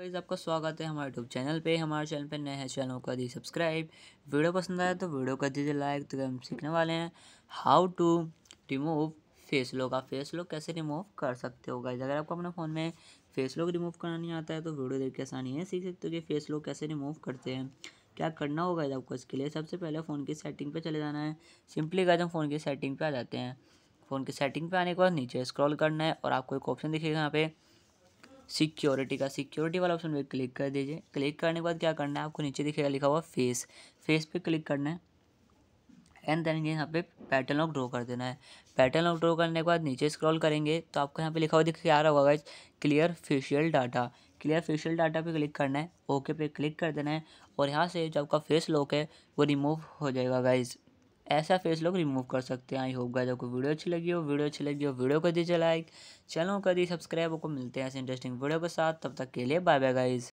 guys आपका स्वागत है हमारे यूट्यूब चैनल पे हमारे चैनल पे नए हैं चैनल को दी सब्सक्राइब वीडियो पसंद आया तो वीडियो कर दीजिए लाइक तो हम सीखने वाले हैं how to remove face lock आप फेस लॉक कैसे रिमूव कर सकते हो गाइस अगर आपको अपने फ़ोन में फेस लॉक रिमूव करना नहीं आता है तो वीडियो देख के आसानी है सीख सकते हो कि फेस लॉक कैसे रिमूव करते हैं क्या करना होगा आपको इसके लिए सबसे पहले फ़ोन की सेटिंग पर चले जाना है सिंपली गाइज हम फ़ोन की सेटिंग पे आ जाते हैं फ़ोन की सेटिंग पे आने के बाद नीचे स्क्रॉल करना है और आपको एक ऑप्शन दिखेगा यहाँ पर सिक्योरिटी का सिक्योरिटी वाला ऑप्शन पे क्लिक कर दीजिए क्लिक करने के बाद क्या करना है आपको नीचे दिखेगा लिखा हुआ फेस फेस पे क्लिक करना है एंड देन यहाँ पे पैटर्न ऑफ ड्रॉ कर देना है पैटर्न ऑफ ड्रॉ करने के बाद नीचे स्क्रॉल करेंगे तो आपको यहाँ पे लिखा हुआ दिख आ रहा होगा clear facial data clear facial data पे क्लिक करना है ओके पे क्लिक कर देना है और यहाँ से जो आपका फेस लॉक है वो रिमूव हो जाएगा गाइज ऐसा फेस लोग रिमूव कर सकते हैं आई होप गाइस आपको वीडियो अच्छी लगी हो वीडियो अच्छी लगी हो वीडियो कर दीजिए लाइक चैनल कर दी सब्सक्राइब आपको मिलते हैं ऐसे इंटरेस्टिंग वीडियो के साथ तब तक के लिए बाय बाय गाइज